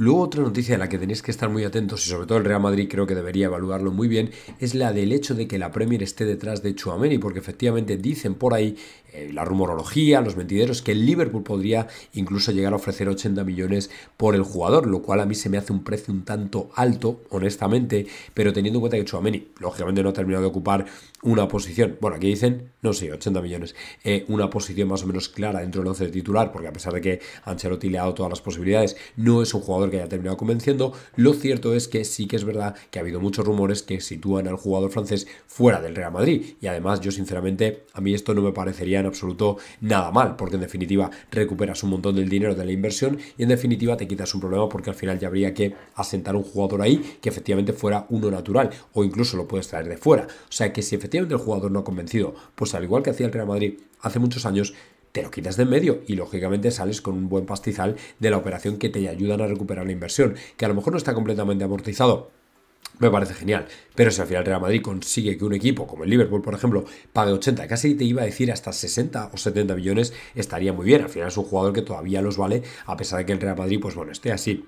Luego otra noticia a la que tenéis que estar muy atentos y sobre todo el Real Madrid creo que debería evaluarlo muy bien es la del hecho de que la Premier esté detrás de Chuameni porque efectivamente dicen por ahí eh, la rumorología, los mentideros que el Liverpool podría incluso llegar a ofrecer 80 millones por el jugador, lo cual a mí se me hace un precio un tanto alto, honestamente, pero teniendo en cuenta que Chuameni lógicamente no ha terminado de ocupar una posición, bueno, aquí dicen, no sé, 80 millones, eh, una posición más o menos clara dentro del 11 de titular, porque a pesar de que Ancelotti le ha dado todas las posibilidades, no es un jugador que haya terminado convenciendo. Lo cierto es que sí que es verdad que ha habido muchos rumores que sitúan al jugador francés fuera del Real Madrid. Y además, yo sinceramente, a mí esto no me parecería en absoluto nada mal, porque en definitiva recuperas un montón del dinero de la inversión y en definitiva te quitas un problema porque al final ya habría que asentar un jugador ahí que efectivamente fuera uno natural o incluso lo puedes traer de fuera. O sea que si efectivamente el jugador no ha convencido, pues al igual que hacía el Real Madrid hace muchos años, te lo quitas de en medio y lógicamente sales con un buen pastizal de la operación que te ayudan a recuperar la inversión, que a lo mejor no está completamente amortizado, me parece genial. Pero si al final Real Madrid consigue que un equipo como el Liverpool, por ejemplo, pague 80, casi te iba a decir hasta 60 o 70 millones, estaría muy bien. Al final es un jugador que todavía los vale, a pesar de que el Real Madrid, pues bueno, esté así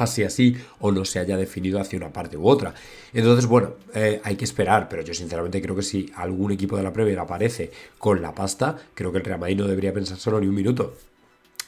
así así o no se haya definido hacia una parte u otra. Entonces, bueno, eh, hay que esperar, pero yo sinceramente creo que si algún equipo de la Premier aparece con la pasta, creo que el Real Madrid no debería pensar solo ni un minuto.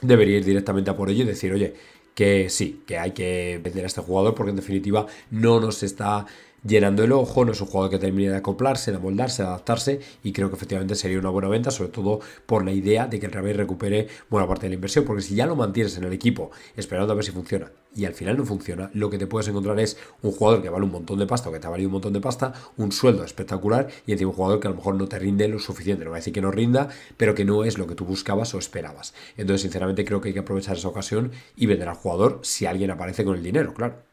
Debería ir directamente a por ello y decir, oye, que sí, que hay que vender a este jugador porque en definitiva no nos está llenando el ojo, no es un jugador que termine de acoplarse, de amoldarse, de adaptarse y creo que efectivamente sería una buena venta, sobre todo por la idea de que el Real recupere buena parte de la inversión, porque si ya lo mantienes en el equipo esperando a ver si funciona y al final no funciona, lo que te puedes encontrar es un jugador que vale un montón de pasta o que te ha valido un montón de pasta, un sueldo espectacular y encima un jugador que a lo mejor no te rinde lo suficiente, no va a decir que no rinda, pero que no es lo que tú buscabas o esperabas. Entonces, sinceramente, creo que hay que aprovechar esa ocasión y vender al jugador si alguien aparece con el dinero, claro.